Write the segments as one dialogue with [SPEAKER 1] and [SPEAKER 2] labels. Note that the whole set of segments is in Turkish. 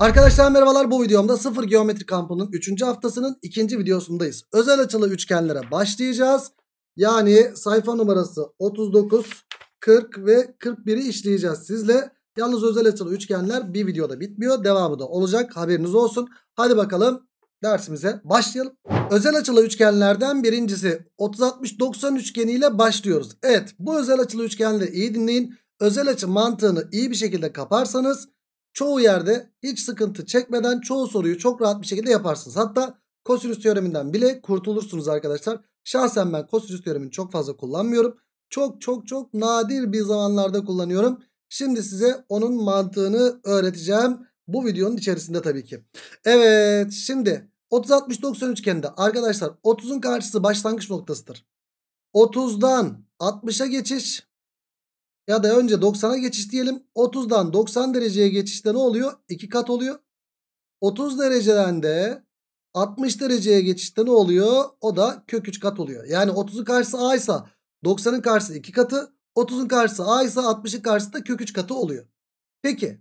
[SPEAKER 1] Arkadaşlar merhabalar bu videomda sıfır geometri kampının 3. haftasının 2. videosundayız. Özel açılı üçgenlere başlayacağız. Yani sayfa numarası 39, 40 ve 41'i işleyeceğiz sizle. Yalnız özel açılı üçgenler bir videoda bitmiyor. Devamı da olacak haberiniz olsun. Hadi bakalım dersimize başlayalım. Özel açılı üçgenlerden birincisi 30-60-90 üçgeniyle başlıyoruz. Evet bu özel açılı üçgenleri iyi dinleyin. Özel açı mantığını iyi bir şekilde kaparsanız çoğu yerde hiç sıkıntı çekmeden çoğu soruyu çok rahat bir şekilde yaparsınız. Hatta kosinüs teoreminden bile kurtulursunuz arkadaşlar. Şahsen ben kosinüs teoremini çok fazla kullanmıyorum. Çok çok çok nadir bir zamanlarda kullanıyorum. Şimdi size onun mantığını öğreteceğim. Bu videonun içerisinde tabii ki. Evet şimdi 30-60-90 üçgeninde arkadaşlar 30'un karşısı başlangıç noktasıdır. 30'dan 60'a geçiş ya da önce 90'a geçiş diyelim. 30'dan 90 dereceye geçişte ne oluyor? 2 kat oluyor. 30 dereceden de 60 dereceye geçişte ne oluyor? O da kök 3 kat oluyor. Yani 30'un karşısı A ise 90'ın karşısı 2 katı. 30'un karşısı A ise 60'ın karşısı da kök 3 katı oluyor. Peki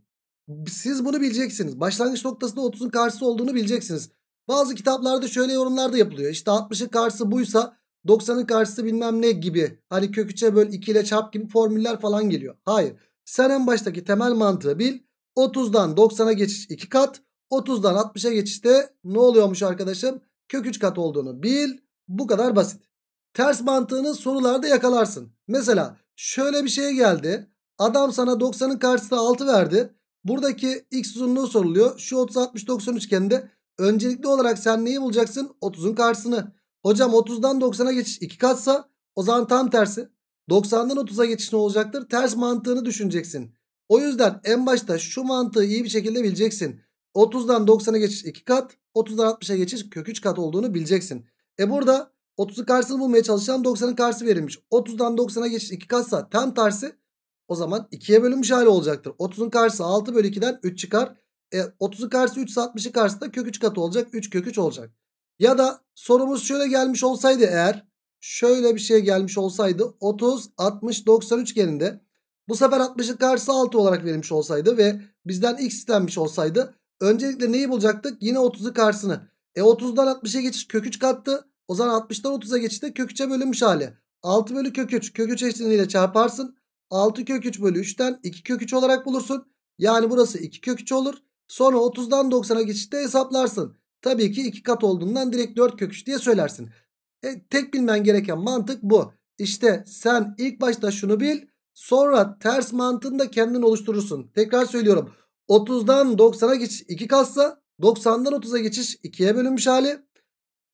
[SPEAKER 1] siz bunu bileceksiniz. Başlangıç noktasında 30'un karşısı olduğunu bileceksiniz. Bazı kitaplarda şöyle yorumlar da yapılıyor. İşte 60'ın karşısı buysa 90'ın karşısı bilmem ne gibi hani kök 3'e böl 2 ile çarp gibi formüller falan geliyor. Hayır. Sen en baştaki temel mantığı bil. 30'dan 90'a geçiş 2 kat. 30'dan 60'a geçişte ne oluyormuş arkadaşım? Kök 3 kat olduğunu bil. Bu kadar basit. Ters mantığını sorularda yakalarsın. Mesela şöyle bir şey geldi. Adam sana 90'ın karşısında 6 verdi. Buradaki x uzunluğu soruluyor. Şu 30 60 90 üçgeninde öncelikli olarak sen neyi bulacaksın? 30'un karşısını. Hocam 30'dan 90'a geçiş 2 katsa o zaman tam tersi. 90'dan 30'a geçiş ne olacaktır? Ters mantığını düşüneceksin. O yüzden en başta şu mantığı iyi bir şekilde bileceksin. 30'dan 90'a geçiş 2 kat, 30'dan 60'a geçiş kök 3 kat olduğunu bileceksin. E burada 30'u karşısını bulmaya çalışan 90'ın karşısı verilmiş. 30'dan 90'a geçiş 2 katsa tam tersi o zaman 2'ye bölünmüş hali olacaktır. 30'un karşısı 6 bölü 2'den 3 çıkar. E, 30'un karşısı 3 ise 60'ın da kök 3 katı olacak. 3 kök 3 olacak. Ya da sorumuz şöyle gelmiş olsaydı eğer şöyle bir şey gelmiş olsaydı 30 60 90 üçgeninde bu sefer 60'ın karşısı 6 olarak verilmiş olsaydı ve bizden x istenmiş olsaydı öncelikle neyi bulacaktık? Yine 30'u karşısını. E 30'dan 60'a geçiş kök 3 kattı. O zaman 60'dan 30'a geçti kök 3'e bölünmüş hali. 6 bölü kök 3 kök 3 eşliğiyle çarparsın. 6 kök 3 bölü 3'ten 2 kök 3 olarak bulursun. Yani burası 2 kök 3 olur. Sonra 30'dan 90'a geçişte hesaplarsın. Tabii ki 2 kat olduğundan direkt 4 kök 3 diye söylersin. E, tek bilmen gereken mantık bu. İşte sen ilk başta şunu bil. Sonra ters mantığını da kendin oluşturursun. Tekrar söylüyorum. 30'dan 90'a geçiş 2 katsa 90'dan 30'a geçiş 2'ye bölünmüş hali.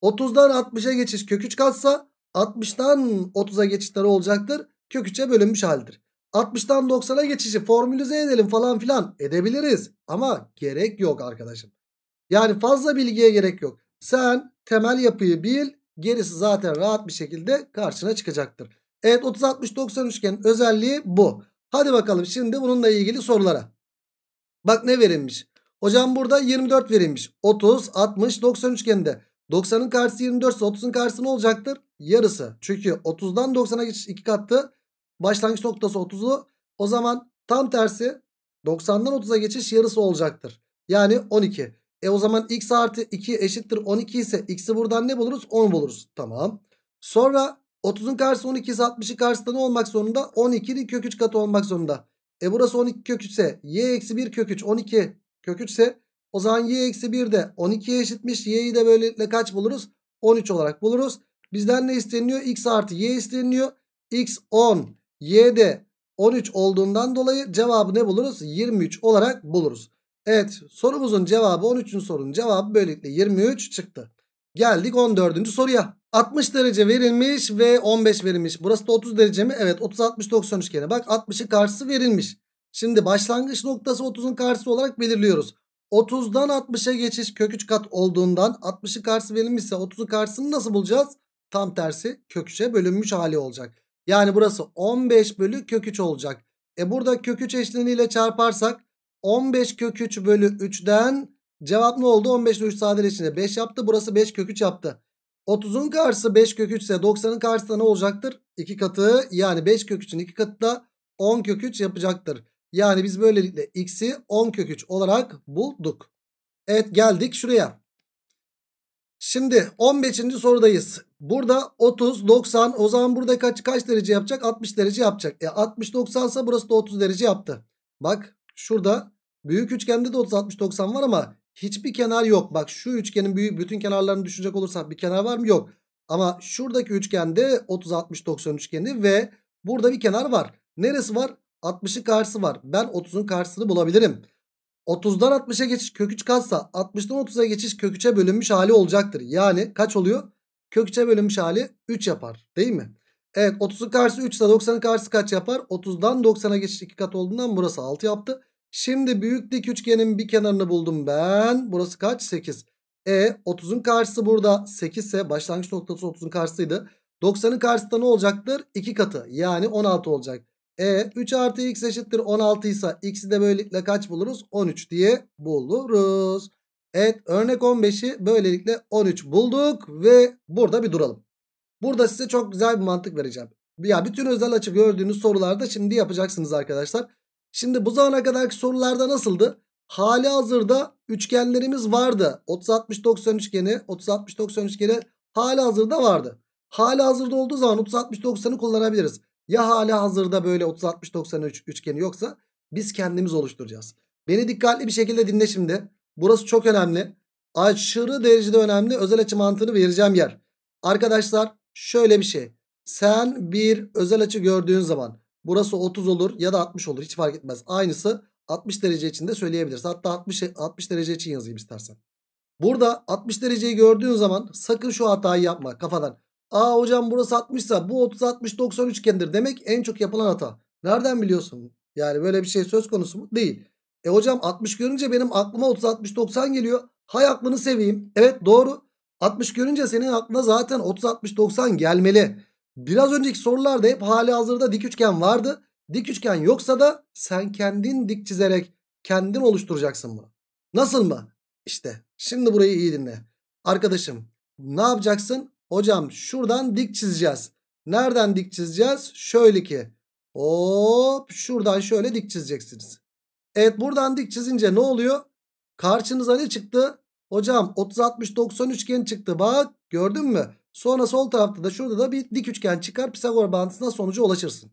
[SPEAKER 1] 30'dan 60'a geçiş kök 3 katsa 60'dan 30'a geçişleri olacaktır. Kök 3'e bölünmüş haldir. 60'dan 90'a geçişi formülize edelim falan filan edebiliriz. Ama gerek yok arkadaşım. Yani fazla bilgiye gerek yok. Sen temel yapıyı bil. Gerisi zaten rahat bir şekilde karşına çıkacaktır. Evet 30-60-90 üçgenin özelliği bu. Hadi bakalım şimdi bununla ilgili sorulara. Bak ne verilmiş. Hocam burada 24 verilmiş. 30, 60, 90 üçgeninde. 90'ın karşısı 24 ise 30'un karşısı ne olacaktır? Yarısı. Çünkü 30'dan 90'a geçiş 2 kattı. Başlangıç noktası 30'u. O zaman tam tersi 90'dan 30'a geçiş yarısı olacaktır. Yani 12. E o zaman x artı 2 eşittir 12 ise x'i buradan ne buluruz? 10 buluruz. Tamam. Sonra 30'un karşısı 12 ise 60'ın karşısında ne olmak zorunda? 12'nin kök 3 katı olmak zorunda. E burası 12 kök 3 ise y eksi 1 kök 3 12 kök 3 ise o zaman y eksi 1 de 12'ye eşitmiş. Y'yi de böylelikle kaç buluruz? 13 olarak buluruz. Bizden ne isteniyor? x artı y isteniyor. x 10 y de 13 olduğundan dolayı cevabı ne buluruz? 23 olarak buluruz. Evet sorumuzun cevabı 13. sorunun cevabı böylelikle 23 çıktı. Geldik 14. soruya. 60 derece verilmiş ve 15 verilmiş. Burası da 30 derece mi? Evet 30 60 90 üçgeni. bak 60'ın karşısı verilmiş. Şimdi başlangıç noktası 30'un karşısı olarak belirliyoruz. 30'dan 60'a geçiş kök 3 kat olduğundan 60'ı karşısı verilmişse 30'un karşısını nasıl bulacağız? Tam tersi kök 3'e bölünmüş hali olacak. Yani burası 15 bölü kök 3 olacak. E burada kök 3 eşleniğiyle çarparsak 15 kök 3 bölü 3'den cevap ne oldu? 15 ile 3 sadeleşince 5 yaptı. Burası 5 kök 3 yaptı. 30'un karşısı 5 kök 3 ise 90'ın karşısı da ne olacaktır? 2 katı yani 5 kök 3'ün 2 katı da 10 kök 3 yapacaktır. Yani biz böylelikle x'i 10 kök 3 olarak bulduk. Evet geldik şuraya. Şimdi 15. sorudayız. Burada 30, 90 o zaman burada kaç, kaç derece yapacak? 60 derece yapacak. E 60, 90 ise burası da 30 derece yaptı. Bak Şurada büyük üçgende de 30 60 90 var ama hiçbir kenar yok. Bak şu üçgenin büyük bütün kenarlarını düşünecek olursak bir kenar var mı? Yok. Ama şuradaki üçgende 30 60 90 üçgeni ve burada bir kenar var. Neresi var? 60'ın karşısı var. Ben 30'un karşısını bulabilirim. 30'dan 60'a geçiş kök 3 katsa 60'dan 30'a geçiş kök 3'e bölünmüş hali olacaktır. Yani kaç oluyor? Kök 3'e bölünmüş hali 3 yapar değil mi? Evet 30'un karşısı 3 ise 90'ın karşısı kaç yapar? 30'dan 90'a geçiş 2 kat olduğundan burası 6 yaptı. Şimdi büyük dik üçgenin bir kenarını buldum ben. Burası kaç? 8. E 30'un karşısı burada 8 ise başlangıç noktası 30'un karşısıydı. 90'ın karşısında ne olacaktır? 2 katı yani 16 olacak. E 3 artı x eşittir 16 ise x'i de böylelikle kaç buluruz? 13 diye buluruz. Evet örnek 15'i böylelikle 13 bulduk ve burada bir duralım. Burada size çok güzel bir mantık vereceğim. Ya bütün özel açı gördüğünüz sorularda şimdi yapacaksınız arkadaşlar. Şimdi bu zamana kadarki sorularda nasıldı? Hali hazırda üçgenlerimiz vardı. 30-60-90 üçgeni, 30-60-90 üçgeni hali hazırda vardı. Hali hazırda olduğu zaman 30-60-90'ı kullanabiliriz. Ya hali hazırda böyle 30-60-90 üçgeni yoksa biz kendimiz oluşturacağız. Beni dikkatli bir şekilde dinle şimdi. Burası çok önemli. Aşırı derecede önemli özel açı mantığını vereceğim yer. Arkadaşlar Şöyle bir şey. Sen bir özel açı gördüğün zaman burası 30 olur ya da 60 olur hiç fark etmez. Aynısı 60 derece için de söyleyebiliriz. Hatta 60, 60 derece için yazayım istersen. Burada 60 dereceyi gördüğün zaman sakın şu hatayı yapma kafadan. Aa hocam burası 60 ise bu 30 60 90 üçgendir demek en çok yapılan hata. Nereden biliyorsun? Yani böyle bir şey söz konusu mu? Değil. E hocam 60 görünce benim aklıma 30 60 90 geliyor. Hay aklını seveyim. Evet doğru. 60 görünce senin aklına zaten 30 60 90 gelmeli. Biraz önceki sorularda hep hali hazırda dik üçgen vardı. Dik üçgen yoksa da sen kendin dik çizerek kendin oluşturacaksın bunu. Nasıl mı? İşte şimdi burayı iyi dinle. Arkadaşım ne yapacaksın? Hocam şuradan dik çizeceğiz. Nereden dik çizeceğiz? Şöyle ki hop şuradan şöyle dik çizeceksiniz. Evet buradan dik çizince ne oluyor? Karşınıza ne çıktı? Hocam 30-60-90 üçgen çıktı bak gördün mü? Sonra sol tarafta da şurada da bir dik üçgen çıkar. Pisagor bağıntısına sonuca ulaşırsın.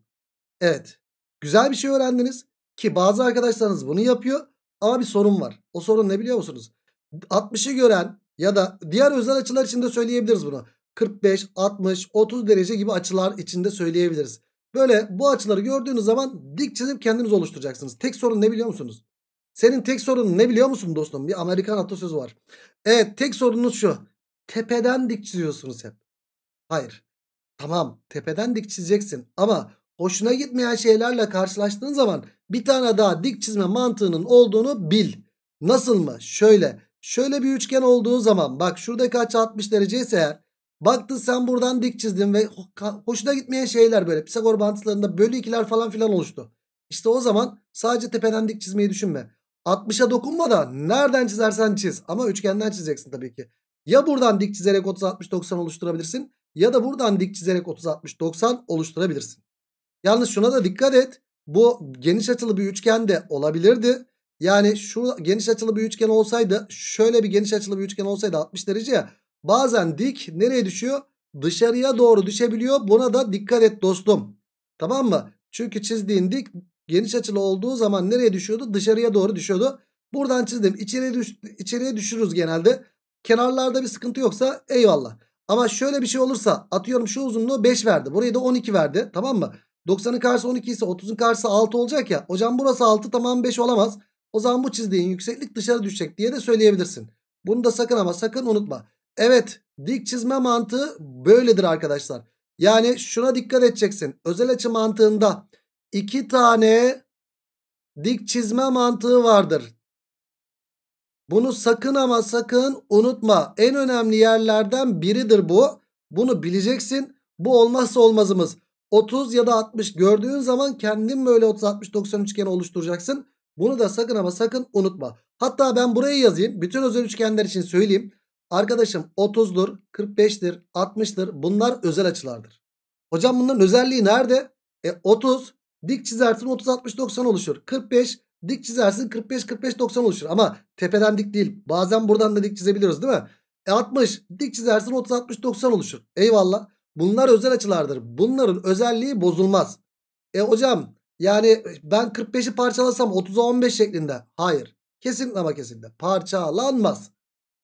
[SPEAKER 1] Evet. Güzel bir şey öğrendiniz. Ki bazı arkadaşlarınız bunu yapıyor. Ama bir sorun var. O sorun ne biliyor musunuz? 60'ı gören ya da diğer özel açılar içinde söyleyebiliriz bunu. 45, 60, 30 derece gibi açılar içinde söyleyebiliriz. Böyle bu açıları gördüğünüz zaman dik çizip kendiniz oluşturacaksınız. Tek sorun ne biliyor musunuz? Senin tek sorunun ne biliyor musun dostum? Bir Amerikan atasözü var. Evet tek sorununuz şu. Tepeden dik çiziyorsunuz hep. Hayır. Tamam tepeden dik çizeceksin ama hoşuna gitmeyen şeylerle karşılaştığın zaman bir tane daha dik çizme mantığının olduğunu bil. Nasıl mı? Şöyle. Şöyle bir üçgen olduğu zaman bak şuradaki açı 60 dereceyse ise eğer baktın sen buradan dik çizdin ve hoşuna gitmeyen şeyler böyle Pisagor bantılarında bölü ikiler falan filan oluştu. İşte o zaman sadece tepeden dik çizmeyi düşünme. 60'a dokunma da nereden çizersen çiz. Ama üçgenden çizeceksin tabii ki. Ya buradan dik çizerek 30-60-90 oluşturabilirsin. Ya da buradan dik çizerek 30-60-90 oluşturabilirsin. Yalnız şuna da dikkat et. Bu geniş açılı bir üçgen de olabilirdi. Yani şu geniş açılı bir üçgen olsaydı şöyle bir geniş açılı bir üçgen olsaydı 60 derece ya. Bazen dik nereye düşüyor? Dışarıya doğru düşebiliyor. Buna da dikkat et dostum. Tamam mı? Çünkü çizdiğin dik Geniş açılı olduğu zaman nereye düşüyordu? Dışarıya doğru düşüyordu. Buradan çizdim. İçeriye, düş içeriye düşürürüz genelde. Kenarlarda bir sıkıntı yoksa eyvallah. Ama şöyle bir şey olursa atıyorum şu uzunluğu 5 verdi. Burayı da 12 verdi. Tamam mı? 90'ın karşısı 12 ise 30'un karşısı 6 olacak ya. Hocam burası 6 tamam 5 olamaz. O zaman bu çizdiğin yükseklik dışarı düşecek diye de söyleyebilirsin. Bunu da sakın ama sakın unutma. Evet dik çizme mantığı böyledir arkadaşlar. Yani şuna dikkat edeceksin. Özel açı mantığında iki tane dik çizme mantığı vardır. Bunu sakın ama sakın unutma. En önemli yerlerden biridir bu. Bunu bileceksin. Bu olmazsa olmazımız. 30 ya da 60 gördüğün zaman kendin böyle 30 60 90 üçgeni oluşturacaksın. Bunu da sakın ama sakın unutma. Hatta ben burayı yazayım. Bütün özel üçgenler için söyleyeyim. Arkadaşım 30'dur, 45'tir, 60'tır. Bunlar özel açılardır. Hocam bunların özelliği nerede? E 30 Dik çizersin 30-60-90 oluşur. 45 dik çizersin 45-45-90 oluşur. Ama tepeden dik değil. Bazen buradan da dik çizebiliyoruz değil mi? E 60 dik çizersin 30-60-90 oluşur. Eyvallah. Bunlar özel açılardır. Bunların özelliği bozulmaz. E hocam yani ben 45'i parçalasam 30'a 15 şeklinde. Hayır. Kesinlikle ama kesinlikle. Parçalanmaz.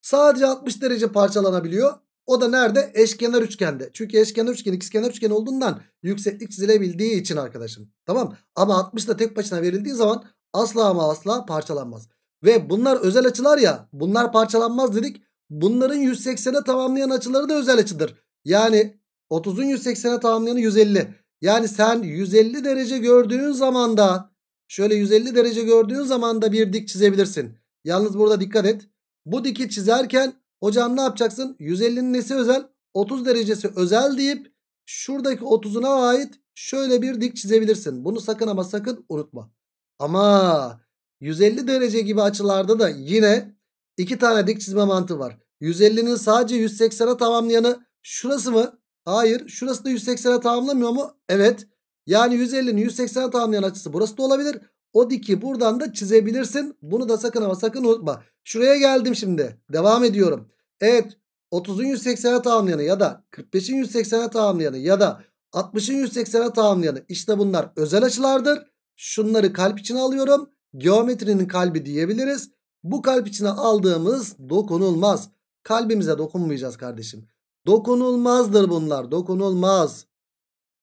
[SPEAKER 1] Sadece 60 derece parçalanabiliyor. O da nerede? Eşkenar üçgende. Çünkü eşkenar üçgen ikizkenar üçgen olduğundan yükseklik çizilebildiği için arkadaşım. Tamam ama 60 da tek başına verildiği zaman asla ama asla parçalanmaz. Ve bunlar özel açılar ya bunlar parçalanmaz dedik. Bunların 180'e tamamlayan açıları da özel açıdır. Yani 30'un 180'e tamamlayanı 150. Yani sen 150 derece gördüğün zaman da şöyle 150 derece gördüğün zaman da bir dik çizebilirsin. Yalnız burada dikkat et. Bu diki çizerken Hocam ne yapacaksın? 150'nin nesi özel? 30 derecesi özel deyip şuradaki 30'una ait şöyle bir dik çizebilirsin. Bunu sakın ama sakın unutma. Ama 150 derece gibi açılarda da yine iki tane dik çizme mantığı var. 150'nin sadece 180'e tamamlayanı şurası mı? Hayır. Şurası da 180'e tamamlamıyor mu? Evet. Yani 150'nin 180'e tamamlayan açısı burası da olabilir. O diki buradan da çizebilirsin. Bunu da sakın ama sakın unutma. Şuraya geldim şimdi. Devam ediyorum. Evet 30'un 180'e tamamlayanı ya da 45'in 180'e tamamlayanı ya da 60'ın 180'e tamamlayanı işte bunlar özel açılardır. Şunları kalp içine alıyorum. Geometrinin kalbi diyebiliriz. Bu kalp içine aldığımız dokunulmaz. Kalbimize dokunmayacağız kardeşim. Dokunulmazdır bunlar. Dokunulmaz.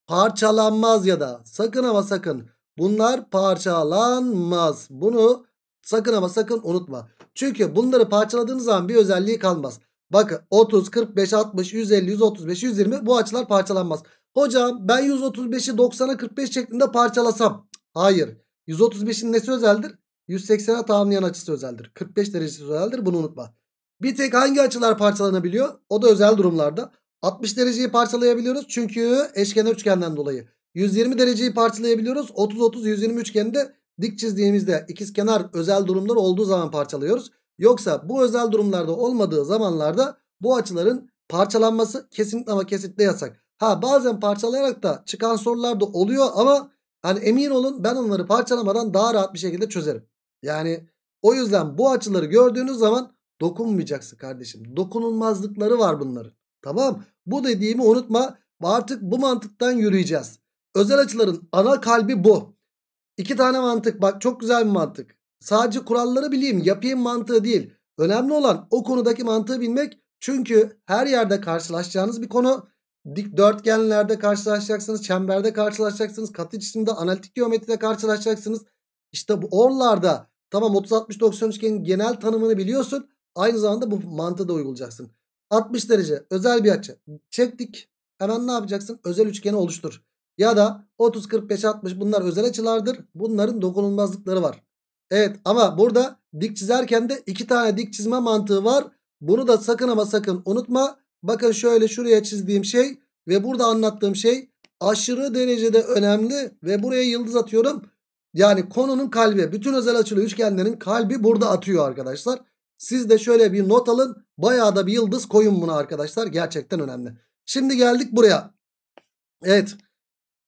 [SPEAKER 1] Parçalanmaz ya da sakın ama sakın. Bunlar parçalanmaz. Bunu Sakın ama sakın unutma. Çünkü bunları parçaladığınız zaman bir özelliği kalmaz. Bakın 30, 45, 60, 150, 135, 120 bu açılar parçalanmaz. Hocam ben 135'i 90'a 45 şeklinde parçalasam. Hayır. 135'in nesi özeldir? 180'e tamamlayan açısı özeldir. 45 derecesi özeldir bunu unutma. Bir tek hangi açılar parçalanabiliyor? O da özel durumlarda. 60 dereceyi parçalayabiliyoruz çünkü eşkenar üçgenden dolayı. 120 dereceyi parçalayabiliyoruz. 30-30-120 üçgende Dik çizdiğimizde ikizkenar özel durumlar olduğu zaman parçalıyoruz. Yoksa bu özel durumlarda olmadığı zamanlarda bu açıların parçalanması kesinlikle ama kesinlikle yasak. Ha bazen parçalayarak da çıkan sorular da oluyor ama hani emin olun ben onları parçalamadan daha rahat bir şekilde çözerim. Yani o yüzden bu açıları gördüğünüz zaman dokunmayacaksın kardeşim. Dokunulmazlıkları var bunların. Tamam bu dediğimi unutma artık bu mantıktan yürüyeceğiz. Özel açıların ana kalbi bu. İki tane mantık bak çok güzel bir mantık. Sadece kuralları bileyim yapayım mantığı değil. Önemli olan o konudaki mantığı bilmek. Çünkü her yerde karşılaşacağınız bir konu. dik dörtgenlerde karşılaşacaksınız, çemberde karşılaşacaksınız, katı cisimde analitik geometride karşılaşacaksınız. İşte bu orlarda tamam 30-60-90 üçgenin genel tanımını biliyorsun. Aynı zamanda bu mantığı da uygulayacaksın. 60 derece özel bir açı çektik. Hemen ne yapacaksın? Özel üçgeni oluştur. Ya da 30, 45, 60 bunlar özel açılardır. Bunların dokunulmazlıkları var. Evet ama burada dik çizerken de iki tane dik çizme mantığı var. Bunu da sakın ama sakın unutma. Bakın şöyle şuraya çizdiğim şey ve burada anlattığım şey aşırı derecede önemli ve buraya yıldız atıyorum. Yani konunun kalbi bütün özel açılı üçgenlerin kalbi burada atıyor arkadaşlar. Siz de şöyle bir not alın bayağı da bir yıldız koyun buna arkadaşlar gerçekten önemli. Şimdi geldik buraya. Evet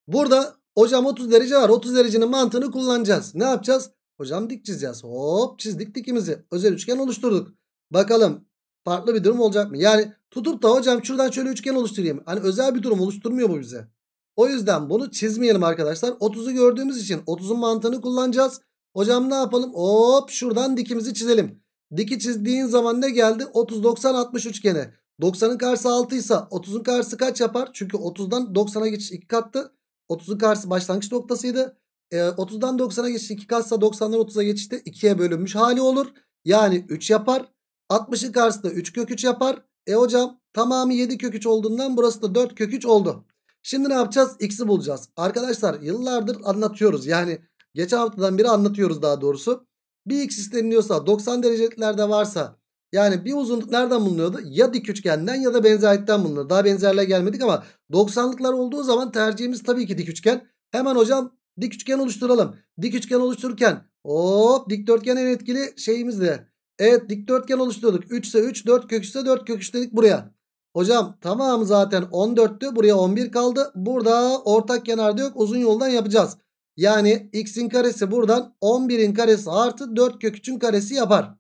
[SPEAKER 1] Burada hocam 30 derece var. 30 derecenin mantığını kullanacağız. Ne yapacağız? Hocam dik çizeceğiz. Hop çizdik dikimizi. Özel üçgen oluşturduk. Bakalım farklı bir durum olacak mı? Yani tutup da hocam şuradan şöyle üçgen oluşturayım. Hani özel bir durum oluşturmuyor bu bize. O yüzden bunu çizmeyelim arkadaşlar. 30'u gördüğümüz için 30'un mantığını kullanacağız. Hocam ne yapalım? Hop şuradan dikimizi çizelim. Diki çizdiğin zaman ne geldi? 30, 90, 60 üçgeni. 90'ın karşısı 6 ise 30'un karşısı kaç yapar? Çünkü 30'dan 90'a geçiş 2 kattı. 30'un karşısı başlangıç noktasıydı. E, 30'dan 90'a geçti. 2 katsa 90'dan 30'a geçti. 2'ye bölünmüş hali olur. Yani 3 yapar. 60'ın karşısı da 3 kök 3 yapar. E hocam tamamı 7 kök 3 olduğundan burası da 4 kök 3 oldu. Şimdi ne yapacağız? X'i bulacağız. Arkadaşlar yıllardır anlatıyoruz. Yani geçen haftadan beri anlatıyoruz daha doğrusu. Bir X isteniliyorsa 90 derecelerde varsa yani bir uzunluk nereden bulunuyordu? Ya dik üçgenden ya da benzerlikten bulunuyor. Daha benzerliğe gelmedik ama 90'lıklar olduğu zaman tercihimiz tabii ki dik üçgen. Hemen hocam dik üçgen oluşturalım. Dik üçgen oluştururken hop dikdörtgen en etkili şeyimiz de. Evet dikdörtgen oluşturduk. 3 ise 3, 4 kök ise 4 kök dedik buraya. Hocam tamam zaten 14'tü. Buraya 11 kaldı. Burada ortak kenar da yok. Uzun yoldan yapacağız. Yani x'in karesi buradan 11'in karesi artı 4 kök 3'ün karesi yapar.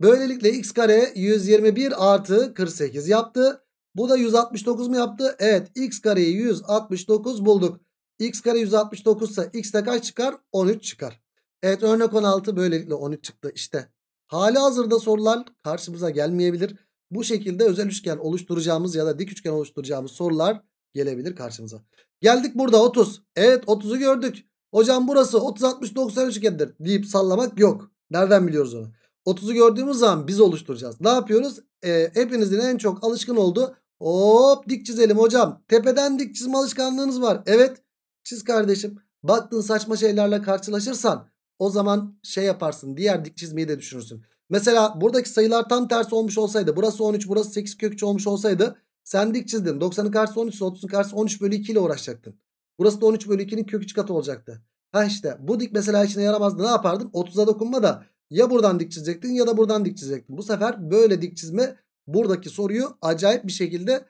[SPEAKER 1] Böylelikle x kare 121 artı 48 yaptı. Bu da 169 mu yaptı? Evet x kareyi 169 bulduk. x kare 169 ise x x'te kaç çıkar? 13 çıkar. Evet örnek 16 böylelikle 13 çıktı işte. Hali hazırda sorular karşımıza gelmeyebilir. Bu şekilde özel üçgen oluşturacağımız ya da dik üçgen oluşturacağımız sorular gelebilir karşımıza. Geldik burada 30. Evet 30'u gördük. Hocam burası 30 60 90 üçgendir deyip sallamak yok. Nereden biliyoruz onu? 30'u gördüğümüz zaman biz oluşturacağız. Ne yapıyoruz? E, hepinizin en çok alışkın olduğu hop dik çizelim hocam. Tepeden dik çizme alışkanlığınız var. Evet çiz kardeşim. Baktığın saçma şeylerle karşılaşırsan o zaman şey yaparsın. Diğer dik çizmeyi de düşünürsün. Mesela buradaki sayılar tam tersi olmuş olsaydı. Burası 13 burası 8 kökçe olmuş olsaydı. Sen dik çizdin. 90'ın karşısı 13 30'un karşısı 13 bölü 2 ile uğraşacaktın. Burası da 13 bölü 2'nin kök katı olacaktı. Ha işte bu dik mesela içine yaramazdı. Ne yapardım? 30'a dokunma da ya buradan dik çizecektin ya da buradan dik çizecektin. Bu sefer böyle dik çizme buradaki soruyu acayip bir şekilde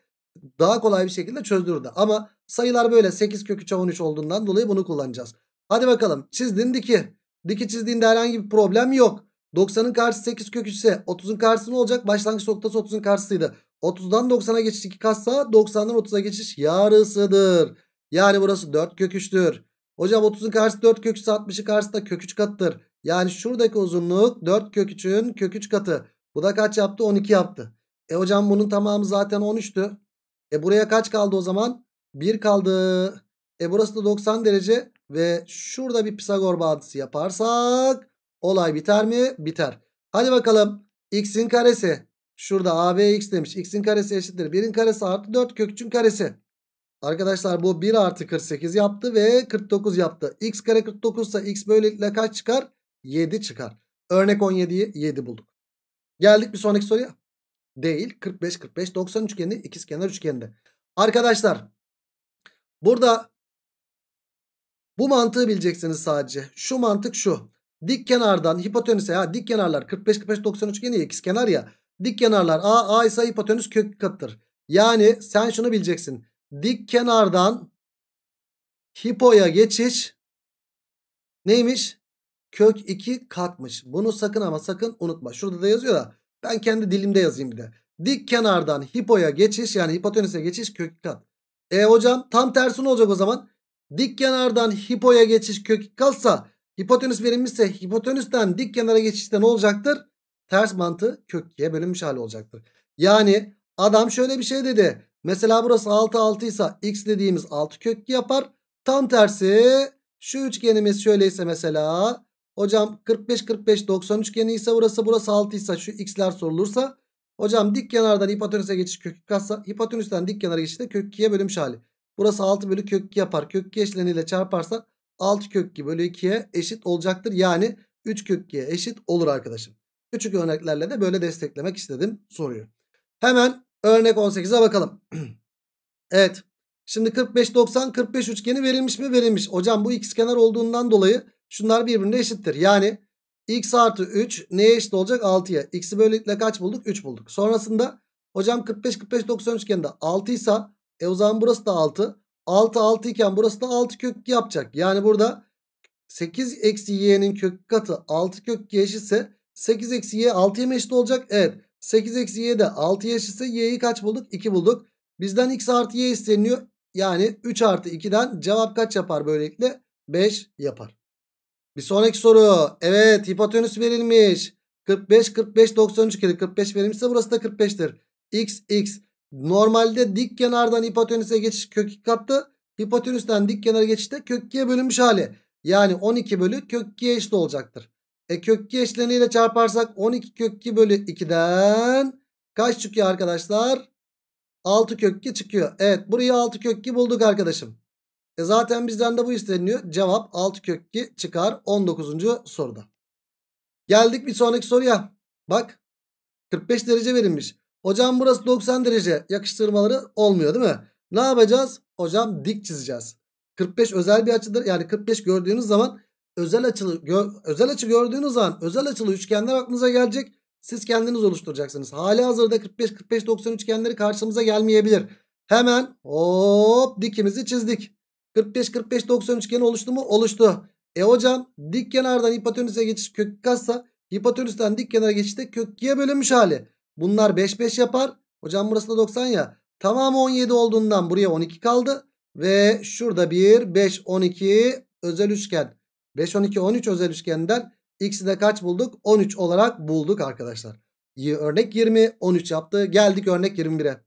[SPEAKER 1] daha kolay bir şekilde çözdürdü. Ama sayılar böyle 8 kök 3'e 13 olduğundan dolayı bunu kullanacağız. Hadi bakalım çizdin diki. Diki çizdiğinde herhangi bir problem yok. 90'ın karşısı 8 kök 3 30'un karşısı ne olacak? Başlangıç noktası 30'un karşısıydı. 30'dan 90'a geçiş 2 katsa 90'dan 30'a geçiş yarısıdır. Yani burası 4 köküçtür. Hocam 30'un karşısı 4 köküçse 3 60'ın karşısı da kök kattır. Yani şuradaki uzunluk 4 kök 3'ün kök 3 katı. Bu da kaç yaptı? 12 yaptı. E hocam bunun tamamı zaten 13'tü. E buraya kaç kaldı o zaman? 1 kaldı. E burası da 90 derece ve şurada bir Pisagor bağıntısı yaparsak olay biter mi? Biter. Hadi bakalım x'in karesi şurada a b x demiş. x'in karesi eşittir 1'in karesi artı 4 kök 3'ün karesi. Arkadaşlar bu 1 artı 48 yaptı ve 49 yaptı. x kare 49 ise x böylelikle kaç çıkar? 7 çıkar. Örnek 17'yi 7 bulduk. Geldik bir sonraki soruya. Değil. 45, 45, 90 üçgeni ikizkenar üçgeninde. Arkadaşlar burada bu mantığı bileceksiniz sadece. Şu mantık şu. Dik kenardan hipotenüse ya dik kenarlar 45, 45, 90 üçgeni ikizkenar ya. Dik kenarlar A, A ise hipotenüs kök katıdır. Yani sen şunu bileceksin. Dik kenardan hipoya geçiş neymiş? kök 2 katmış. Bunu sakın ama sakın unutma. Şurada da yazıyor da ben kendi dilimde yazayım bir de. Dik kenardan hipoya geçiş yani hipotenüse geçiş kök 2 kat. E hocam tam tersi ne olacak o zaman? Dik kenardan hipoya geçiş kök 2 katsa hipotenüs verilmişse hipotenüsten dik kenara geçişte ne olacaktır? Ters mantığı kök 2'ye bölünmüş hali olacaktır. Yani adam şöyle bir şey dedi. Mesela burası 6 6 ise x dediğimiz 6 kök 2 yapar. Tam tersi şu üçgenimiz şöyleyse mesela Hocam 45 45 90 üçgeni ise burası burası 6 ise şu x'ler sorulursa hocam dik kenardan hipotenüse geçiş kök katsa hipotenüsten dik kenara geçişte kök 2'ye bölünmüş hali. Burası 6 bölü kök 2 yapar. Kök 2 eşleniyle çarparsa 6 kök 2 bölü 2'ye eşit olacaktır. Yani 3 kök 2'ye eşit olur arkadaşım. Küçük örneklerle de böyle desteklemek istedim soruyu. Hemen örnek 18'e bakalım. evet. Şimdi 45 90 45 üçgeni verilmiş mi? Verilmiş. Hocam bu x kenar olduğundan dolayı Şunlar birbirine eşittir. Yani x artı 3 neye eşit olacak? 6'ya. X'i böylelikle kaç bulduk? 3 bulduk. Sonrasında hocam 45 45 90 üçgeninde 6 ise e o zaman burası da 6. 6 6 iken burası da 6 kök yapacak. Yani burada 8 eksi y'nin kök katı 6 kök eşitse 8 eksi y 6'ya mı eşit olacak? Evet. 8 eksi y de 6'ya eşitse y'yi kaç bulduk? 2 bulduk. Bizden x artı y isteniyor. Yani 3 artı 2'den cevap kaç yapar böylelikle? 5 yapar. Bir sonraki soru. Evet hipotenüs verilmiş. 45 45 93 kere 45 verilmişse burası da 45'tir. X X. Normalde dik kenardan hipotenüse geçiş kök 2 kattı. Hipotenüsten dik kenara geçişte kök 2'ye bölünmüş hali. Yani 12 bölü kök 2'ye eşit olacaktır. E kök 2 eşleniyle çarparsak 12 kök 2 bölü 2'den kaç çıkıyor arkadaşlar? 6 kök 2 çıkıyor. Evet burayı 6 kök 2 bulduk arkadaşım. E zaten bizden de bu isteniyor. Cevap 6 kök 2 çıkar 19. soruda. Geldik bir sonraki soruya. Bak 45 derece verilmiş. Hocam burası 90 derece yakıştırmaları olmuyor değil mi? Ne yapacağız? Hocam dik çizeceğiz. 45 özel bir açıdır. Yani 45 gördüğünüz zaman özel açılı gö özel açı gördüğünüz zaman özel açılı üçgenler aklınıza gelecek. Siz kendiniz oluşturacaksınız. Hali hazırda 45 45 90 üçgenleri karşımıza gelmeyebilir. Hemen hop dikimizi çizdik. 45 45 90 üçgeni oluştu mu? Oluştu. E hocam dik kenardan hipotenüse geçiş kök katsa hipotenüsten dik kenara geçişte kök 2'ye bölünmüş hali. Bunlar 5 5 yapar. Hocam burası da 90 ya. Tamamı 17 olduğundan buraya 12 kaldı. Ve şurada bir 5 12 özel üçgen. 5 12 13 özel üçgenden x'i de kaç bulduk? 13 olarak bulduk arkadaşlar. Örnek 20 13 yaptı. Geldik örnek 21'e.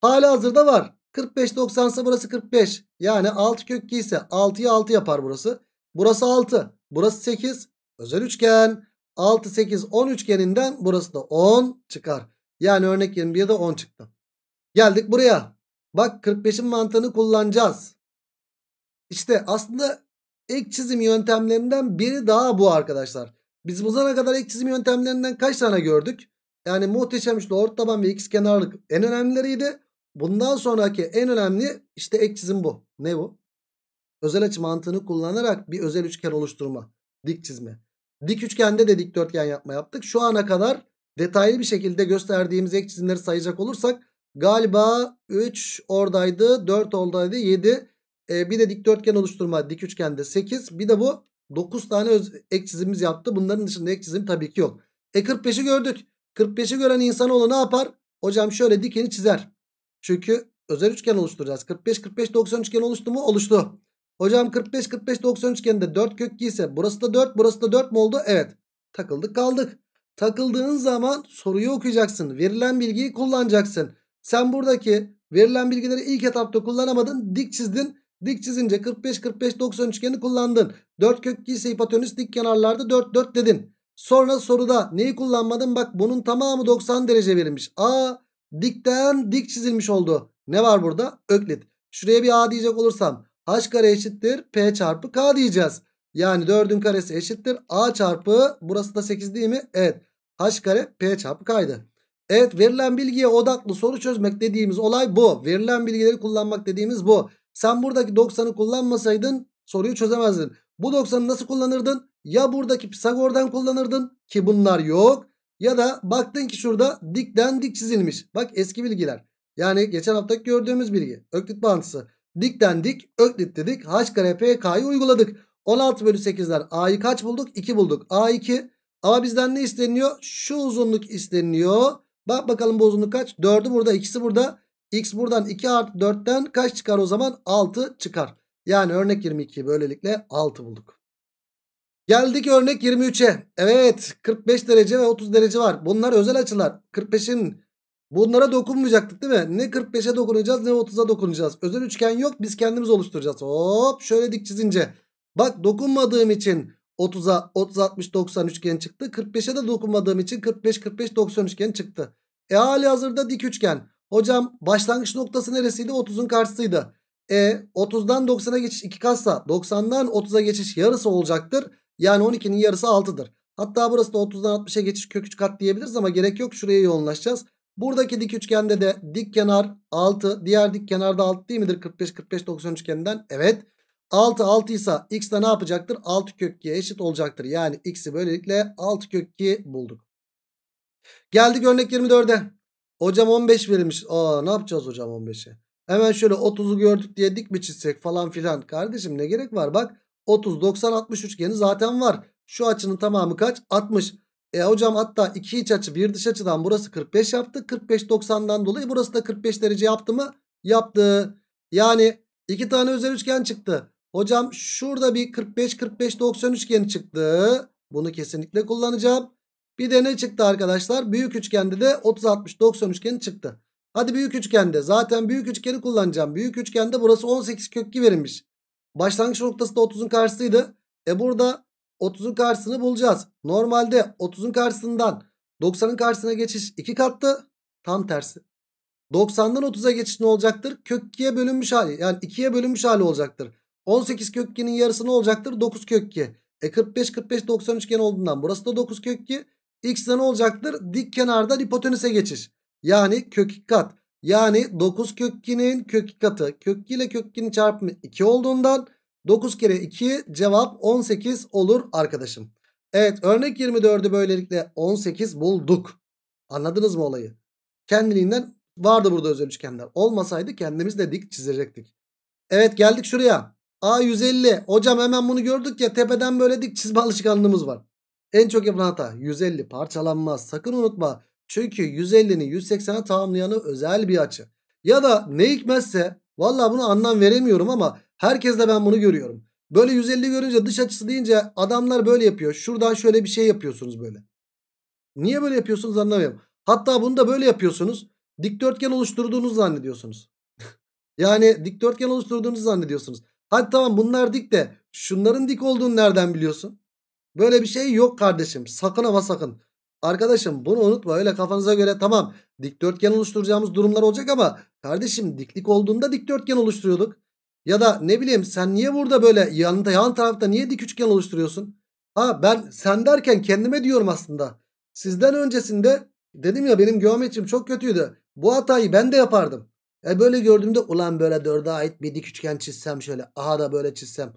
[SPEAKER 1] Hala hazırda var. 45 90 ise burası 45. Yani 6 kök 2 ise 6'ya 6 yapar burası. Burası 6. Burası 8. Özel üçgen. 6 8 10 üçgeninden burası da 10 çıkar. Yani örnek 21'de 10 çıktı. Geldik buraya. Bak 45'in mantığını kullanacağız. İşte aslında ek çizim yöntemlerinden biri daha bu arkadaşlar. Biz bu zamana kadar ek çizim yöntemlerinden kaç tane gördük? Yani muhteşem işte orta taban ve x kenarlık en önemlileriydi. Bundan sonraki en önemli işte ek çizim bu. Ne bu? Özel açı mantığını kullanarak bir özel üçgen oluşturma. Dik çizme. Dik üçgende de dikdörtgen yapma yaptık. Şu ana kadar detaylı bir şekilde gösterdiğimiz ek çizimleri sayacak olursak galiba 3 oradaydı, 4 oradaydı, 7. E, ee, bir de dikdörtgen oluşturma dik üçgende 8. Bir de bu 9 tane öz, ek çizimimiz yaptı. Bunların dışında ek çizim tabii ki yok. E 45'i gördük. 45'i gören insanoğlu ne yapar? Hocam şöyle dikeni çizer. Çünkü özel üçgen oluşturacağız. 45 45 90 üçgen oluştu mu? Oluştu. Hocam 45 45 90 üçgende 4 kökü ise burası da 4 burası da 4 mu oldu? Evet. Takıldık kaldık. Takıldığın zaman soruyu okuyacaksın. Verilen bilgiyi kullanacaksın. Sen buradaki verilen bilgileri ilk etapta kullanamadın. Dik çizdin. Dik çizince 45 45 90 üçgeni kullandın. 4 kökü ise hipotenüs dik kenarlarda 4 4 dedin. Sonra soruda neyi kullanmadın? Bak bunun tamamı 90 derece verilmiş. Aa Dikten dik çizilmiş oldu. Ne var burada? Öklit. Şuraya bir a diyecek olursam h kare eşittir p çarpı k diyeceğiz. Yani 4'ün karesi eşittir a çarpı burası da 8 değil mi? Evet. h kare p çarpı k'ydı. Evet verilen bilgiye odaklı soru çözmek dediğimiz olay bu. Verilen bilgileri kullanmak dediğimiz bu. Sen buradaki 90'ı kullanmasaydın soruyu çözemezdin. Bu 90'ı nasıl kullanırdın? Ya buradaki Pisagor'dan kullanırdın ki bunlar yok ya da baktın ki şurada dikten dik çizilmiş. Bak eski bilgiler. Yani geçen hafta gördüğümüz bilgi. Öklit bağıntısı. Dikten dik, öklit dedik. H kare P uyguladık. 16 bölü 8'den A'yı kaç bulduk? 2 bulduk. A2. Ama bizden ne isteniyor? Şu uzunluk isteniyor. Bak bakalım bu uzunluk kaç? 4'ü burada, ikisi burada. X buradan 2 artı 4'ten kaç çıkar o zaman? 6 çıkar. Yani örnek 22 böylelikle 6 bulduk. Geldik örnek 23'e. Evet 45 derece ve 30 derece var. Bunlar özel açılar. 45'in bunlara dokunmayacaktık değil mi? Ne 45'e dokunacağız ne 30'a dokunacağız. Özel üçgen yok biz kendimiz oluşturacağız. Hop şöyle dik çizince. Bak dokunmadığım için 30'a 30 60 90 üçgen çıktı. 45'e de dokunmadığım için 45 45 90 üçgen çıktı. E hali hazırda dik üçgen. Hocam başlangıç noktası neresiydi? 30'un karşısıydı. E 30'dan 90'a geçiş iki katsa 90'dan 30'a geçiş yarısı olacaktır. Yani 12'nin yarısı 6'dır. Hatta burası da 30'dan 60'a geçiş kök 3 kat diyebiliriz ama gerek yok. Şuraya yoğunlaşacağız. Buradaki dik üçgende de dik kenar 6. Diğer dik kenarda 6 değil midir? 45 45 90 üçgeninden. Evet. 6 6 ise x de ne yapacaktır? 6 kök 2'ye eşit olacaktır. Yani x'i böylelikle 6 kök 2 bulduk. Geldik örnek 24'e. Hocam 15 verilmiş. Aa ne yapacağız hocam 15'e? Hemen şöyle 30'u gördük diye dik mi çizsek falan filan. Kardeşim ne gerek var bak. 30, 90, 60 üçgeni zaten var. Şu açının tamamı kaç? 60. E hocam hatta iki iç açı bir dış açıdan burası 45 yaptı. 45 90'dan dolayı burası da 45 derece yaptı mı? Yaptı. Yani iki tane özel üçgen çıktı. Hocam şurada bir 45 45 90 üçgeni çıktı. Bunu kesinlikle kullanacağım. Bir de ne çıktı arkadaşlar? Büyük üçgende de 30 60 90 üçgeni çıktı. Hadi büyük üçgende. Zaten büyük üçgeni kullanacağım. Büyük üçgende burası 18 kökü verilmiş. Başlangıç noktası da 30'un karşısıydı. E burada 30'un karşısını bulacağız. Normalde 30'un karşısından 90'ın karşısına geçiş 2 kattı. Tam tersi. 90'dan 30'a geçiş ne olacaktır? Kök 2'ye bölünmüş hali. Yani 2'ye bölünmüş hali olacaktır. 18 kök 2'nin yarısı ne olacaktır? 9 kök 2. E 45 45 90 üçgen olduğundan burası da 9 kök 2. X'de ne olacaktır? Dik kenardan hipotenüse geçiş. Yani kök 2 kat. Yani 9 kökkinin kök katı. Kök ile kök çarpımı 2 olduğundan 9 kere 2 cevap 18 olur arkadaşım. Evet örnek 24'ü böylelikle 18 bulduk. Anladınız mı olayı? Kendiliğinden vardı burada özel üçgenler. Olmasaydı kendimiz de dik çizecektik. Evet geldik şuraya. A150. Hocam hemen bunu gördük ya tepeden böyle dik çizme alışkanlığımız var. En çok yapılan hata 150 parçalanmaz. Sakın unutma çünkü 150'ni 180'e tamamlayanı özel bir açı. Ya da ne hikmetse valla bunu anlam veremiyorum ama herkes de ben bunu görüyorum. Böyle 150 görünce dış açısı deyince adamlar böyle yapıyor. Şuradan şöyle bir şey yapıyorsunuz böyle. Niye böyle yapıyorsunuz anlamıyorum. Hatta bunu da böyle yapıyorsunuz. Dikdörtgen oluşturduğunuzu zannediyorsunuz. yani dikdörtgen oluşturduğunuzu zannediyorsunuz. Hadi tamam bunlar dik de şunların dik olduğunu nereden biliyorsun? Böyle bir şey yok kardeşim. Sakın ama sakın. Arkadaşım bunu unutma öyle kafanıza göre tamam dikdörtgen oluşturacağımız durumlar olacak ama kardeşim diklik olduğunda dikdörtgen oluşturuyorduk. Ya da ne bileyim sen niye burada böyle yanında yan tarafta niye dik üçgen oluşturuyorsun? Ha ben sen derken kendime diyorum aslında. Sizden öncesinde dedim ya benim geometrim çok kötüydü. Bu hatayı ben de yapardım. E böyle gördüğümde ulan böyle dörde ait bir dik üçgen çizsem şöyle. Aha da böyle çizsem.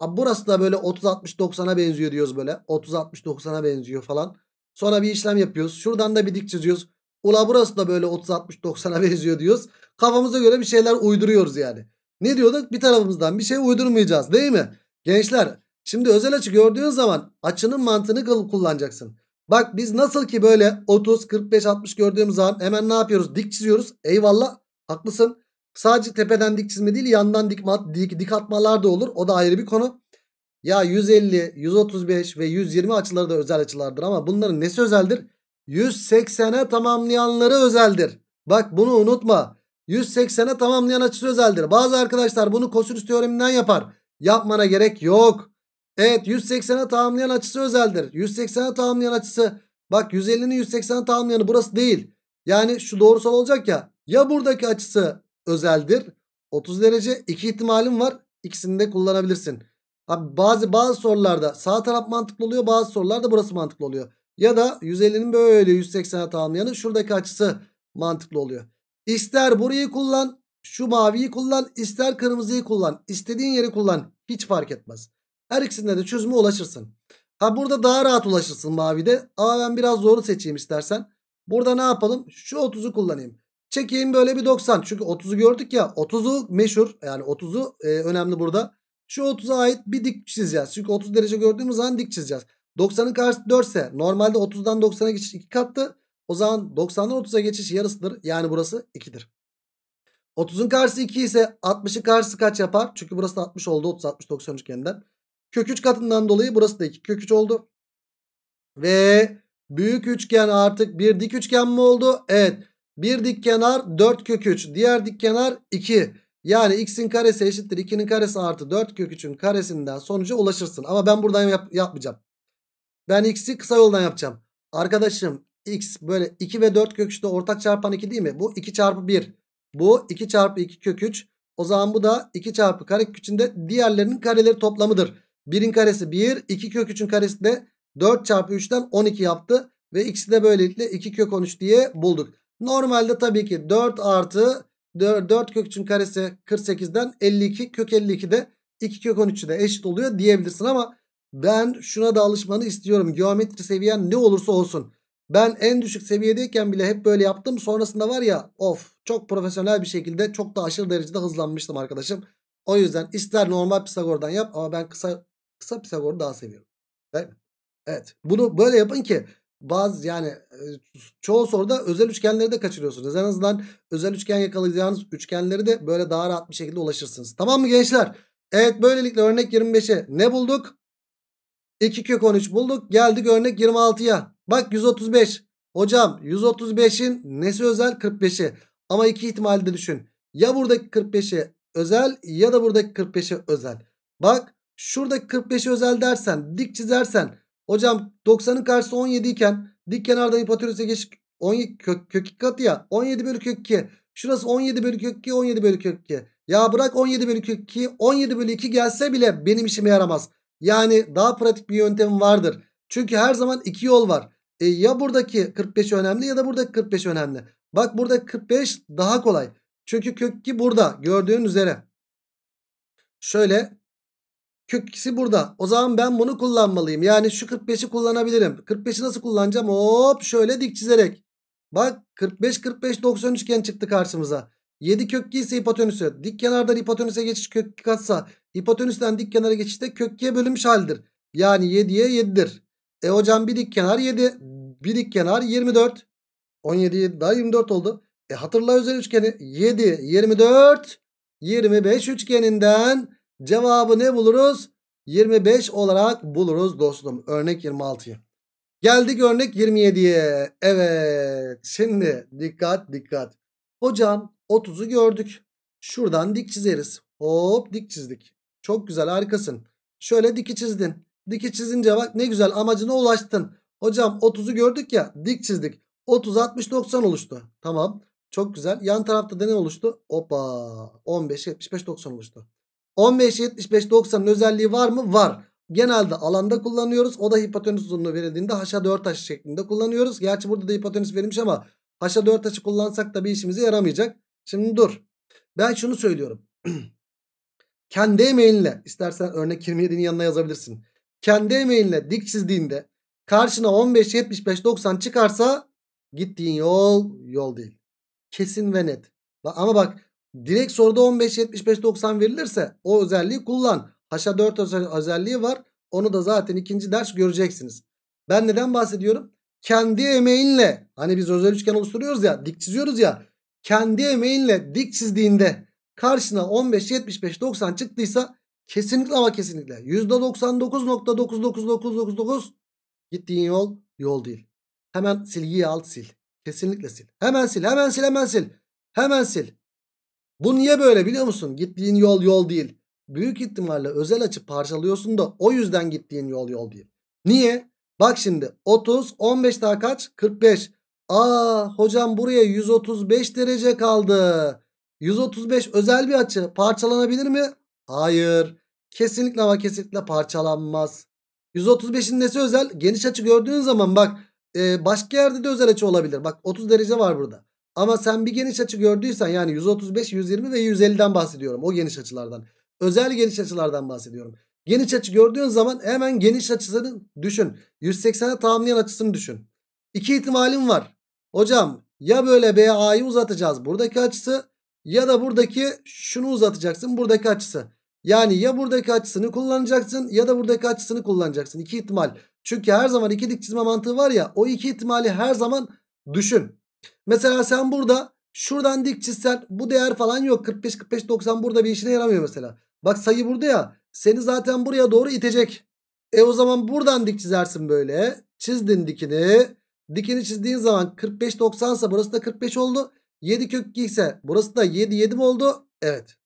[SPEAKER 1] Abi burası da böyle 30-60-90'a benziyor diyoruz böyle. 30-60-90'a benziyor falan. Sonra bir işlem yapıyoruz. Şuradan da bir dik çiziyoruz. Ula burası da böyle 30-60-90'a benziyor diyoruz. Kafamıza göre bir şeyler uyduruyoruz yani. Ne diyorduk? Bir tarafımızdan bir şey uydurmayacağız değil mi? Gençler şimdi özel açı gördüğün zaman açının mantığını kullanacaksın. Bak biz nasıl ki böyle 30, 45, 60 gördüğümüz zaman hemen ne yapıyoruz? Dik çiziyoruz. Eyvallah haklısın. Sadece tepeden dik çizme değil yandan dik, dik, dik atmalar da olur. O da ayrı bir konu. Ya 150, 135 ve 120 açıları da özel açılardır ama bunların nesi özeldir? 180'e tamamlayanları özeldir. Bak bunu unutma. 180'e tamamlayan açısı özeldir. Bazı arkadaşlar bunu kosinüs teoreminden yapar. Yapmana gerek yok. Evet 180'e tamamlayan açısı özeldir. 180'e tamamlayan açısı bak 150'nin 180'e tamamlayanı burası değil. Yani şu doğrusal olacak ya. Ya buradaki açısı özeldir. 30 derece iki ihtimalim var. İkisini de kullanabilirsin. Abi bazı bazı sorularda sağ taraf mantıklı oluyor bazı sorularda burası mantıklı oluyor. Ya da 150'nin böyle 180'e tamamlayanı şuradaki açısı mantıklı oluyor. İster burayı kullan şu maviyi kullan ister kırmızıyı kullan istediğin yeri kullan hiç fark etmez. Her ikisinde de çözüme ulaşırsın. Ha burada daha rahat ulaşırsın mavide. Ama ben biraz zoru seçeyim istersen. Burada ne yapalım? Şu 30'u kullanayım. Çekeyim böyle bir 90. Çünkü 30'u gördük ya. 30'u meşhur. Yani 30'u e, önemli burada. Şu 30'a ait bir dik çizeceğiz. Çünkü 30 derece gördüğümüz zaman dik çizeceğiz. 90'ın karşısı 4 ise normalde 30'dan 90'a geçiş 2 kattı. O zaman 90'dan 30'a geçiş yarısıdır. Yani burası 2'dir. 30'un karşısı 2 ise 60'ın karşısı kaç yapar? Çünkü burası 60 oldu 30 60 90 üçgeninden. Kök 3 katından dolayı burası da 2 kök 3 oldu. Ve büyük üçgen artık bir dik üçgen mi oldu? Evet. Bir dik kenar 4 kök 3. Diğer dik kenar 2. Yani x'in karesi eşittir 2'nin karesi artı 4 kök 3'ün karesinden sonuca ulaşırsın. Ama ben buradan yap yapmayacağım. Ben x'i kısa yoldan yapacağım. Arkadaşım x böyle 2 ve 4 kök ortak çarpan 2 değil mi? Bu 2 çarpı 1. Bu 2 çarpı 2 kök 3. O zaman bu da 2 çarpı kare küçüğünde diğerlerinin kareleri toplamıdır. 1'in karesi 1. 2 kök 3'ün karesi de 4 çarpı 3'ten 12 yaptı. Ve x'i de böylelikle 2 kök 13 diye bulduk. Normalde tabii ki 4 artı 4, 4 kök 3'ün karesi 48'den 52 kök 52 de 2 kök 13'ü de eşit oluyor diyebilirsin ama ben şuna da alışmanı istiyorum. Geometri seviyen ne olursa olsun. Ben en düşük seviyedeyken bile hep böyle yaptım. Sonrasında var ya of çok profesyonel bir şekilde çok da aşırı derecede hızlanmıştım arkadaşım. O yüzden ister normal Pisagor'dan yap ama ben kısa kısa Pisagor'u daha seviyorum. Evet. evet. Bunu böyle yapın ki baz yani e, çoğu soruda özel üçgenleri de kaçırıyorsunuz. En azından özel üçgen yakalayacağınız üçgenleri de böyle daha rahat bir şekilde ulaşırsınız. Tamam mı gençler? Evet böylelikle örnek 25'e ne bulduk? 2 kök 13 bulduk. Geldik örnek 26'ya. Bak 135. Hocam 135'in nesi özel? 45'i. Ama iki ihtimali de düşün. Ya buradaki 45'i özel ya da buradaki 45'i özel. Bak şuradaki 45'i özel dersen dik çizersen Hocam 90'ın karşısı 17 iken dik kenarda hipotenüse geçik 17 kök, kök 2 katı ya 17 bölü kök 2. Şurası 17 bölü kök 2 17 bölü kök 2. Ya bırak 17 bölü kök 2 17 bölü 2 gelse bile benim işime yaramaz. Yani daha pratik bir yöntem vardır. Çünkü her zaman iki yol var. E, ya buradaki 45 önemli ya da buradaki 45 önemli. Bak burada 45 daha kolay. Çünkü kök 2 burada gördüğün üzere. Şöyle Kökisi burada. O zaman ben bunu kullanmalıyım. Yani şu 45'i kullanabilirim. 45'i nasıl kullanacağım? Hop şöyle dik çizerek. Bak 45 45 90 üçgen çıktı karşımıza. 7 kökkü ise hipotenüsü. Dik kenardan hipotenüse geçiş kökkü katsa hipotenüsten dik kenara geçişte kökküye bölünmüş haldir. Yani 7'ye 7'dir. E hocam bir dik kenar 7. Bir dik kenar 24. 17 7 daha 24 oldu. E hatırla özel üçgeni 7 24 25 üçgeninden Cevabı ne buluruz? 25 olarak buluruz dostum. Örnek 26'yı. Geldik örnek 27'ye. Evet. Şimdi dikkat dikkat. Hocam 30'u gördük. Şuradan dik çizeriz. Hop dik çizdik. Çok güzel harikasın. Şöyle diki çizdin. Diki çizince bak ne güzel amacına ulaştın. Hocam 30'u gördük ya dik çizdik. 30 60 90 oluştu. Tamam. Çok güzel. Yan tarafta da ne oluştu? Opa. 15 75 90 oluştu. 15, 75, 90'ın özelliği var mı? Var. Genelde alanda kullanıyoruz. O da hipotenüs uzunluğu verildiğinde haşa 4 haş şeklinde kullanıyoruz. Gerçi burada da hipotenüs verilmiş ama haşa 4 taşı kullansak da bir işimize yaramayacak. Şimdi dur. Ben şunu söylüyorum. Kendi emeğinle istersen örnek 27'nin yanına yazabilirsin. Kendi emeğinle dik çizdiğinde karşına 15, 75, 90 çıkarsa gittiğin yol yol değil. Kesin ve net. Ama bak Direkt soruda 15, 75, 90 verilirse o özelliği kullan. Haşa 4 özelliği var. Onu da zaten ikinci ders göreceksiniz. Ben neden bahsediyorum? Kendi emeğinle hani biz özel üçgen oluşturuyoruz ya dik çiziyoruz ya. Kendi emeğinle dik çizdiğinde karşına 15, 75, 90 çıktıysa kesinlikle ama kesinlikle %99.99999 gittiğin yol yol değil. Hemen silgiyi alt sil. Kesinlikle sil. Hemen sil, hemen sil, hemen sil. Hemen sil. Bu niye böyle biliyor musun? Gittiğin yol yol değil. Büyük ihtimalle özel açı parçalıyorsun da o yüzden gittiğin yol yol değil. Niye? Bak şimdi 30 15 daha kaç? 45. Aa hocam buraya 135 derece kaldı. 135 özel bir açı parçalanabilir mi? Hayır. Kesinlikle ama kesinlikle parçalanmaz. 135'in nesi özel? Geniş açı gördüğün zaman bak e, başka yerde de özel açı olabilir. Bak 30 derece var burada. Ama sen bir geniş açı gördüysen yani 135, 120 ve 150'den bahsediyorum. O geniş açılardan. Özel geniş açılardan bahsediyorum. Geniş açı gördüğün zaman hemen geniş açısını düşün. 180'e tamamlayan açısını düşün. İki ihtimalim var. Hocam ya böyle BA'yı uzatacağız buradaki açısı ya da buradaki şunu uzatacaksın buradaki açısı. Yani ya buradaki açısını kullanacaksın ya da buradaki açısını kullanacaksın. İki ihtimal. Çünkü her zaman iki dik çizme mantığı var ya o iki ihtimali her zaman düşün. Mesela sen burada şuradan dik çizsen bu değer falan yok. 45 45 90 burada bir işine yaramıyor mesela. Bak sayı burada ya. Seni zaten buraya doğru itecek. E o zaman buradan dik çizersin böyle. Çizdin dikini. Dikini çizdiğin zaman 45 90 ise burası da 45 oldu. 7 kök 2 ise burası da 7 7 mi oldu? Evet.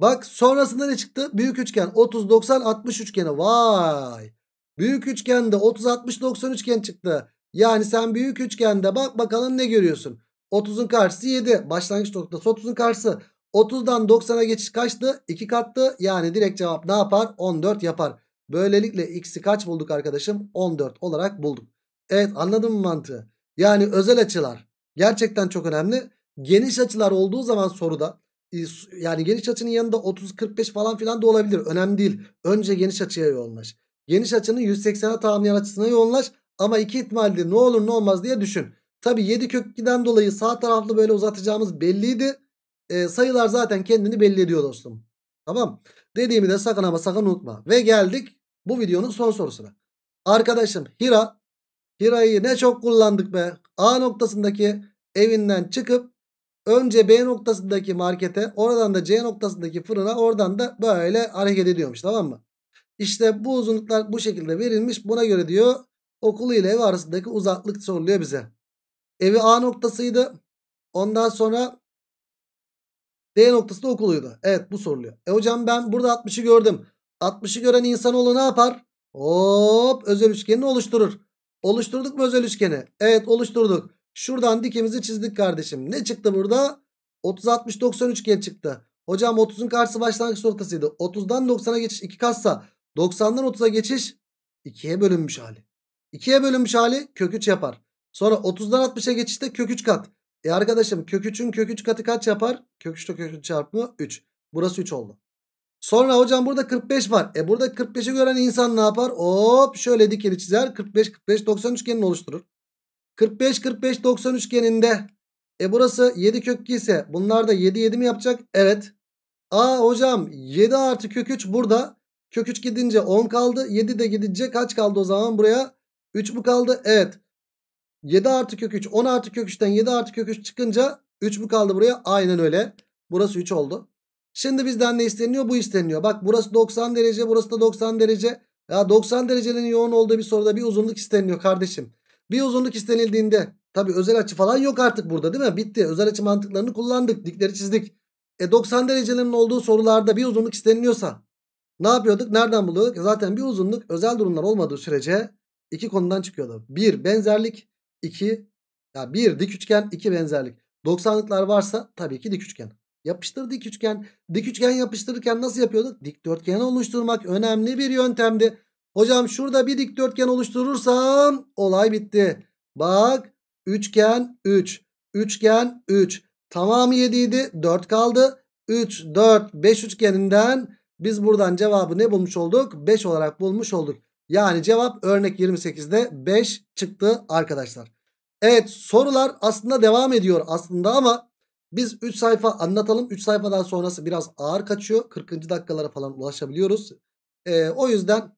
[SPEAKER 1] Bak sonrasında ne çıktı? Büyük üçgen 30 90 60 üçgeni. Vay. Büyük üçgende 30 60 90 üçgen çıktı. Yani sen büyük üçgende bak bakalım ne görüyorsun. 30'un karşısı 7. Başlangıç noktası 30'un karşısı. 30'dan 90'a geçiş kaçtı? 2 kattı. Yani direkt cevap ne yapar? 14 yapar. Böylelikle x'i kaç bulduk arkadaşım? 14 olarak bulduk. Evet anladın mı mantığı? Yani özel açılar gerçekten çok önemli. Geniş açılar olduğu zaman soruda e, yani geniş açının yanında 30-45 falan filan da olabilir. Önemli değil. Önce geniş açıya yoğunlaş. Geniş açının 180'e tamamlayan açısına yoğunlaş. Ama iki ihtimaldi ne olur ne olmaz diye düşün. Tabi 7 kök 2'den dolayı sağ taraflı böyle uzatacağımız belliydi. E, sayılar zaten kendini belli ediyor dostum. Tamam. Dediğimi de sakın ama sakın unutma. Ve geldik bu videonun son sorusuna. Arkadaşım Hira. Hira'yı ne çok kullandık be. A noktasındaki evinden çıkıp önce B noktasındaki markete oradan da C noktasındaki fırına oradan da böyle hareket ediyormuş tamam mı? İşte bu uzunluklar bu şekilde verilmiş. Buna göre diyor okulu ile ev arasındaki uzaklık soruluyor bize. Evi A noktasıydı. Ondan sonra D noktası da okuluydu. Evet bu soruluyor. E hocam ben burada 60'ı gördüm. 60'ı gören insanoğlu ne yapar? Hop özel üçgenini oluşturur. Oluşturduk mu özel üçgeni? Evet oluşturduk. Şuradan dikimizi çizdik kardeşim. Ne çıktı burada? 30 60 90 üçgen çıktı. Hocam 30'un karşısı başlangıç noktasıydı. 30'dan 90'a geçiş 2 katsa 90'dan 30'a geçiş 2'ye bölünmüş hali. 2'ye bölünmüş hali kök 3 yapar. Sonra 30'dan 60'a geçişte kök 3 kat. E arkadaşım kök 3'ün kök 3 katı kaç yapar? Kök 3 kök 3 çarpımı 3. Burası 3 oldu. Sonra hocam burada 45 var. E burada 45'i gören insan ne yapar? Hop şöyle dikeni çizer. 45 45 90 üçgenini oluşturur. 45 45 90 üçgeninde e burası 7 kök 2 ise bunlar da 7 7 mi yapacak? Evet. Aa hocam 7 artı kök 3 burada. Kök 3 gidince 10 kaldı. 7 de gidince kaç kaldı o zaman buraya? 3 mü kaldı? Evet. 7 artı kök 3. 10 artı kök 3'ten 7 artı kök 3 çıkınca 3 mü kaldı buraya? Aynen öyle. Burası 3 oldu. Şimdi bizden ne isteniyor? Bu isteniyor. Bak burası 90 derece. Burası da 90 derece. Ya 90 derecenin yoğun olduğu bir soruda bir uzunluk isteniyor kardeşim. Bir uzunluk istenildiğinde tabi özel açı falan yok artık burada değil mi? Bitti. Özel açı mantıklarını kullandık. Dikleri çizdik. E 90 derecelerin olduğu sorularda bir uzunluk isteniliyorsa ne yapıyorduk? Nereden buluyorduk? Zaten bir uzunluk özel durumlar olmadığı sürece İki konudan çıkıyordu. Bir benzerlik, iki ya bir dik üçgen, iki benzerlik. 90'lıklar varsa tabii ki dik üçgen. Yapıştır dik üçgen. Dik üçgen yapıştırırken nasıl yapıyorduk? Dikdörtgen oluşturmak önemli bir yöntemdi. Hocam şurada bir dikdörtgen oluşturursam olay bitti. Bak üçgen 3. Üçgen 3. Tamamı 7 idi. 4 kaldı. 3, 4, 5 üçgeninden biz buradan cevabı ne bulmuş olduk? 5 olarak bulmuş olduk. Yani cevap örnek 28'de 5 çıktı arkadaşlar. Evet sorular aslında devam ediyor aslında ama biz 3 sayfa anlatalım. 3 sayfadan sonrası biraz ağır kaçıyor. 40. dakikalara falan ulaşabiliyoruz. Ee, o yüzden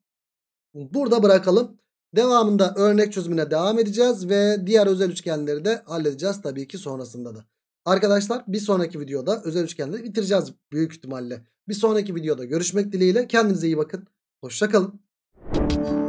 [SPEAKER 1] burada bırakalım. Devamında örnek çözümüne devam edeceğiz ve diğer özel üçgenleri de halledeceğiz tabii ki sonrasında da. Arkadaşlar bir sonraki videoda özel üçgenleri bitireceğiz büyük ihtimalle. Bir sonraki videoda görüşmek dileğiyle kendinize iyi bakın. Hoşçakalın. Thank you.